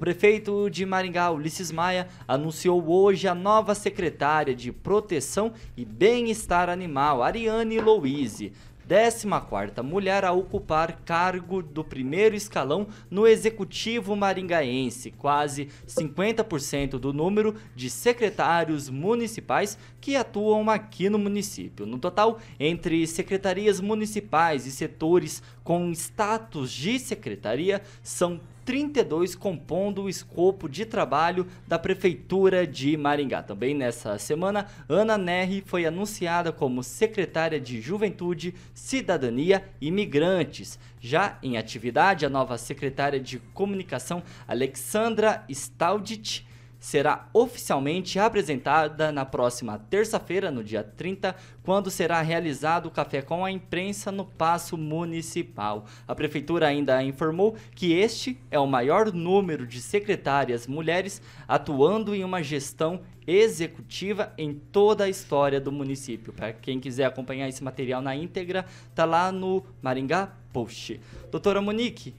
prefeito de Maringá, Ulisses Maia, anunciou hoje a nova secretária de Proteção e Bem-Estar Animal, Ariane Louise. 14ª mulher a ocupar cargo do primeiro escalão no executivo maringaense, quase 50% do número de secretários municipais que atuam aqui no município. No total, entre secretarias municipais e setores com status de secretaria são 32 compondo o escopo de trabalho da Prefeitura de Maringá. Também nessa semana, Ana Nerri foi anunciada como secretária de Juventude, Cidadania e Migrantes. Já em atividade, a nova secretária de Comunicação, Alexandra Staudit, será oficialmente apresentada na próxima terça-feira, no dia 30, quando será realizado o café com a imprensa no Paço Municipal. A prefeitura ainda informou que este é o maior número de secretárias mulheres atuando em uma gestão executiva em toda a história do município. Para quem quiser acompanhar esse material na íntegra, tá lá no Maringá Post. Doutora Monique,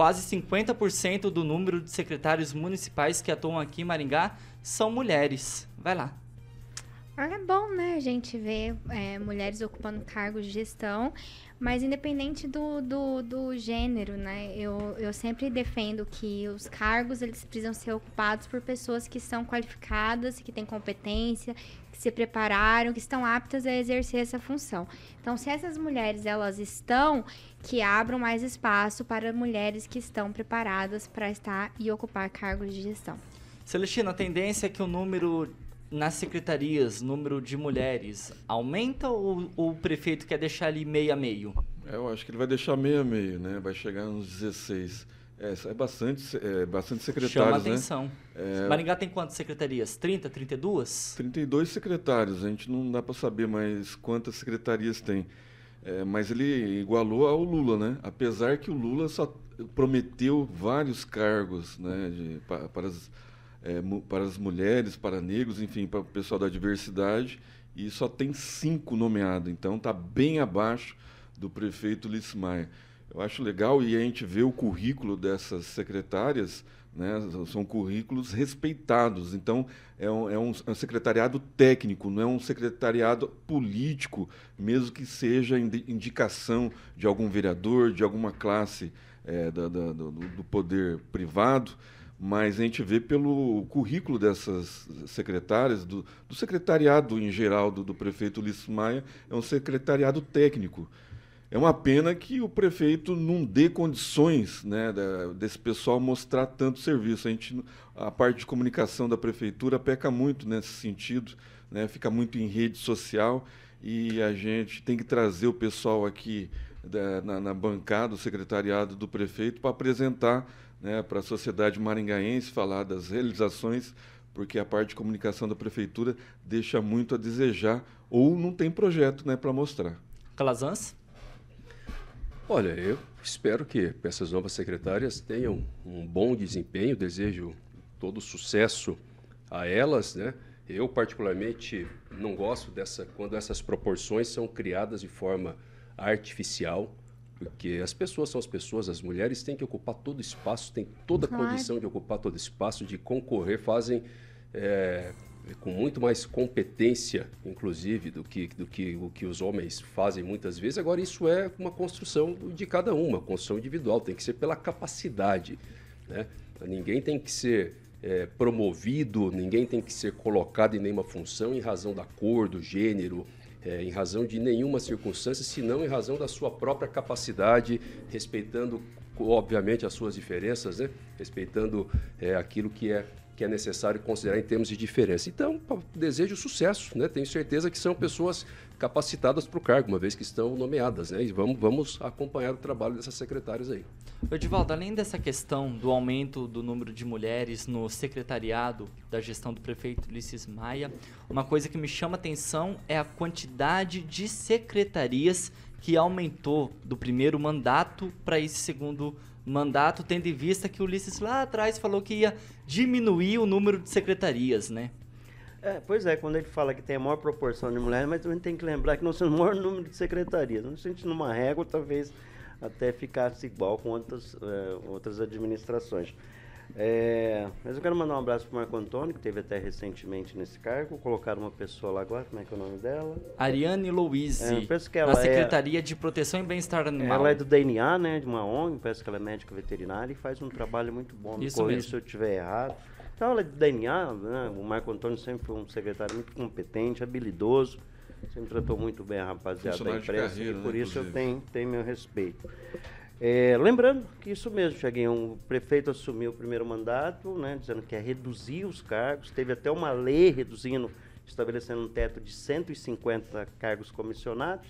Quase 50% do número de secretários municipais que atuam aqui em Maringá são mulheres. Vai lá. Ah, é bom, né, a gente ver é, mulheres ocupando cargos de gestão, mas independente do, do, do, gênero, né, eu, eu sempre defendo que os cargos, eles precisam ser ocupados por pessoas que são qualificadas, que têm competência, se prepararam, que estão aptas a exercer essa função. Então, se essas mulheres elas estão, que abram mais espaço para mulheres que estão preparadas para estar e ocupar cargos de gestão. Celestina, a tendência é que o número nas secretarias, número de mulheres, aumenta ou, ou o prefeito quer deixar ali meio a meio? Eu acho que ele vai deixar meio a meio, né? Vai chegar nos 16. É, sai bastante, é, bastante é secretários. Chama né? atenção. Né? É, Maringá tem quantas secretarias? 30, 32? 32 secretários. A gente não dá para saber mais quantas secretarias tem. É, mas ele igualou ao Lula, né? Apesar que o Lula só prometeu vários cargos né, de, para, para, as, é, para as mulheres, para negros, enfim, para o pessoal da diversidade, e só tem cinco nomeados. Então está bem abaixo do prefeito Lismaia. Eu acho legal e a gente vê o currículo dessas secretárias, né? são currículos respeitados. Então, é um, é um, é um secretariado técnico, não é um secretariado político, mesmo que seja indicação de algum vereador, de alguma classe é, da, da, do, do poder privado mas a gente vê pelo currículo dessas secretárias, do, do secretariado em geral do, do prefeito Ulisses Maia, é um secretariado técnico. É uma pena que o prefeito não dê condições né, desse pessoal mostrar tanto serviço. A, gente, a parte de comunicação da prefeitura peca muito nesse sentido, né, fica muito em rede social e a gente tem que trazer o pessoal aqui da, na, na bancada, o secretariado do prefeito, para apresentar né, para a sociedade maringaense, falar das realizações, porque a parte de comunicação da prefeitura deixa muito a desejar ou não tem projeto né, para mostrar. Calazans? Olha, eu espero que essas novas secretárias tenham um bom desempenho, desejo todo sucesso a elas, né? Eu particularmente não gosto dessa quando essas proporções são criadas de forma artificial, porque as pessoas são as pessoas, as mulheres têm que ocupar todo espaço, têm toda a claro. condição de ocupar todo espaço, de concorrer, fazem é, com muito mais competência, inclusive, do que, do que o que os homens fazem muitas vezes. Agora, isso é uma construção de cada um, uma construção individual, tem que ser pela capacidade. Né? Ninguém tem que ser é, promovido, ninguém tem que ser colocado em nenhuma função em razão da cor, do gênero, é, em razão de nenhuma circunstância, senão em razão da sua própria capacidade, respeitando obviamente as suas diferenças, né? respeitando é, aquilo que é que é necessário considerar em termos de diferença. Então, desejo sucesso, né? Tenho certeza que são pessoas capacitadas para o cargo, uma vez que estão nomeadas, né? E vamos, vamos acompanhar o trabalho dessas secretárias aí. Edivaldo, além dessa questão do aumento do número de mulheres no secretariado da gestão do prefeito Ulisses Maia, uma coisa que me chama atenção é a quantidade de secretarias que aumentou do primeiro mandato para esse segundo mandato, tendo em vista que Ulisses lá atrás falou que ia diminuir o número de secretarias, né? É, pois é, quando ele fala que tem a maior proporção de mulheres, mas também tem que lembrar que nós temos o maior número de secretarias. Não se sente numa régua, talvez até ficasse igual com outras, é, outras administrações. É, mas eu quero mandar um abraço para o Marco Antônio, que teve até recentemente nesse cargo. Colocaram uma pessoa lá agora, como é que é o nome dela? Ariane Louise, é, na é Secretaria é, de Proteção e Bem-Estar Animal. Ela é do DNA, né, de uma ONG, parece que ela é médica veterinária e faz um trabalho muito bom. Isso mesmo. se eu estiver errado. Então, ela é do DNA, né, o Marco Antônio sempre foi um secretário muito competente, habilidoso. Você me tratou muito bem a rapaziada da imprensa carreira, e por né, isso inclusive. eu tenho, tenho meu respeito. É, lembrando que isso mesmo, cheguei um prefeito assumiu o primeiro mandato, né, dizendo que ia é reduzir os cargos, teve até uma lei reduzindo, estabelecendo um teto de 150 cargos comissionados.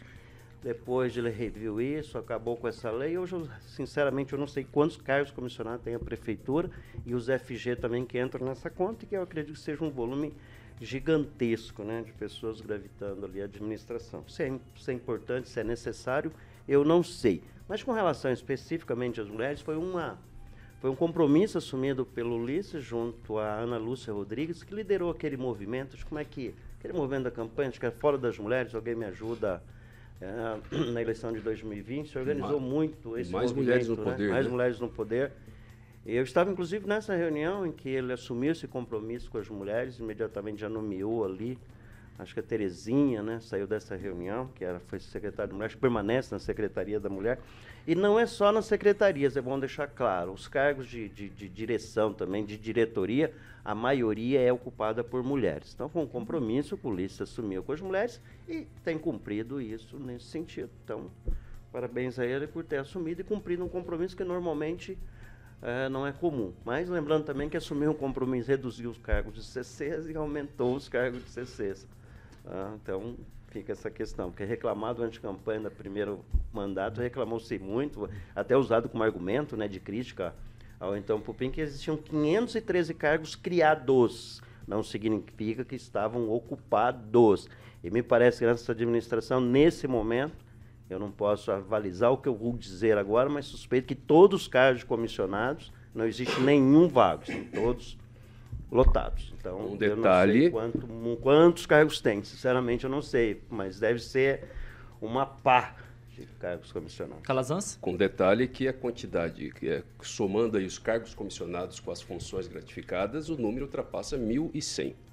Depois ele reviu isso, acabou com essa lei. Hoje, sinceramente, eu não sei quantos cargos comissionados tem a prefeitura e os FG também que entram nessa conta, e que eu acredito que seja um volume gigantesco né, de pessoas gravitando ali a administração. Se é, se é importante, se é necessário, eu não sei. Mas com relação especificamente às mulheres, foi uma foi um compromisso assumido pelo Ulisses junto à Ana Lúcia Rodrigues, que liderou aquele movimento. De como é que. Aquele movimento da campanha, acho que é Fora das Mulheres, alguém me ajuda é, na eleição de 2020. Se organizou muito esse mais movimento. Mulheres no né? poder, mais né? mulheres no poder. Eu estava, inclusive, nessa reunião em que ele assumiu esse compromisso com as mulheres, imediatamente já nomeou ali, acho que a é Terezinha né, saiu dessa reunião, que era, foi secretária da mulher, acho que permanece na Secretaria da Mulher. E não é só nas secretarias, é bom deixar claro, os cargos de, de, de direção também, de diretoria, a maioria é ocupada por mulheres. Então, foi um compromisso, o polícia assumiu com as mulheres e tem cumprido isso nesse sentido. Então, parabéns a ele por ter assumido e cumprido um compromisso que normalmente é, não é comum. Mas lembrando também que assumiu um compromisso, reduziu os cargos de CCs e aumentou os cargos de CCs. Ah, então fica essa questão, porque reclamar durante campanha no primeiro mandato, reclamou-se muito, até usado como argumento né, de crítica ao ah, então Pupim, que existiam 513 cargos criados. Não significa que estavam ocupados. E me parece que nessa administração, nesse momento, eu não posso avalizar o que eu vou dizer agora, mas suspeito que todos os cargos comissionados, não existe nenhum vago, são todos lotados. Então, um detalhe... eu não sei quanto, quantos cargos tem, sinceramente eu não sei, mas deve ser uma pá de cargos comissionados. Calazans? Com detalhe que a quantidade, que é, somando aí os cargos comissionados com as funções gratificadas, o número ultrapassa 1.100.